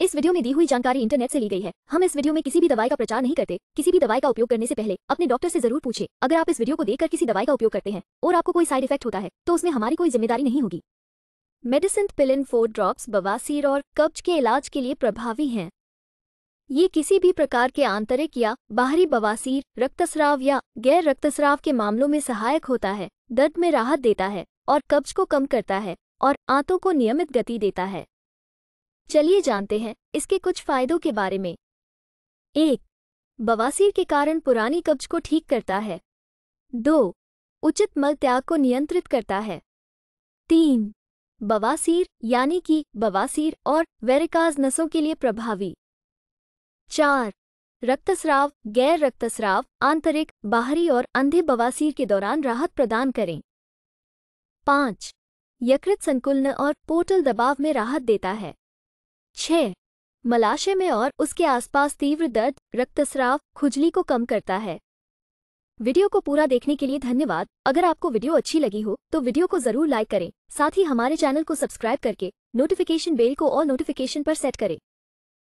इस वीडियो में दी हुई जानकारी इंटरनेट से ली गई है हम इस वीडियो में किसी भी दवाई का प्रचार नहीं करते किसी भी दवाई का उपयोग करने से पहले अपने डॉक्टर से जरूर पूछे अगर आप इस वीडियो को देखकर किसी दवाई का उपयोग करते हैं और आपको कोई साइड इफेक्ट होता है तो उसमें हमारी कोई जिम्मेदारी नहीं होगी मेडिसिन पिलिन फोर ड्रॉप्स बवासीर और कब्ज के इलाज के लिए प्रभावी हैं ये किसी भी प्रकार के आंतरिक या बाहरी बवासीर रक्तस्राव या गैर रक्तस्राव के मामलों में सहायक होता है दर्द में राहत देता है और कब्ज को कम करता है और आंतों को नियमित गति देता है चलिए जानते हैं इसके कुछ फायदों के बारे में एक बवासीर के कारण पुरानी कब्ज को ठीक करता है दो उचित मल त्याग को नियंत्रित करता है तीन बवासीर यानी कि बवासीर और वेरिकाज नसों के लिए प्रभावी चार रक्तस्राव गैर रक्तस्राव आंतरिक बाहरी और अंधे बवासीर के दौरान राहत प्रदान करें पाँच यकृत संकुलन और पोर्टल दबाव में राहत देता है छः मलाशय में और उसके आसपास तीव्र दर्द रक्तस्राव खुजली को कम करता है वीडियो को पूरा देखने के लिए धन्यवाद अगर आपको वीडियो अच्छी लगी हो तो वीडियो को जरूर लाइक करें साथ ही हमारे चैनल को सब्सक्राइब करके नोटिफिकेशन बेल को और नोटिफिकेशन पर सेट करें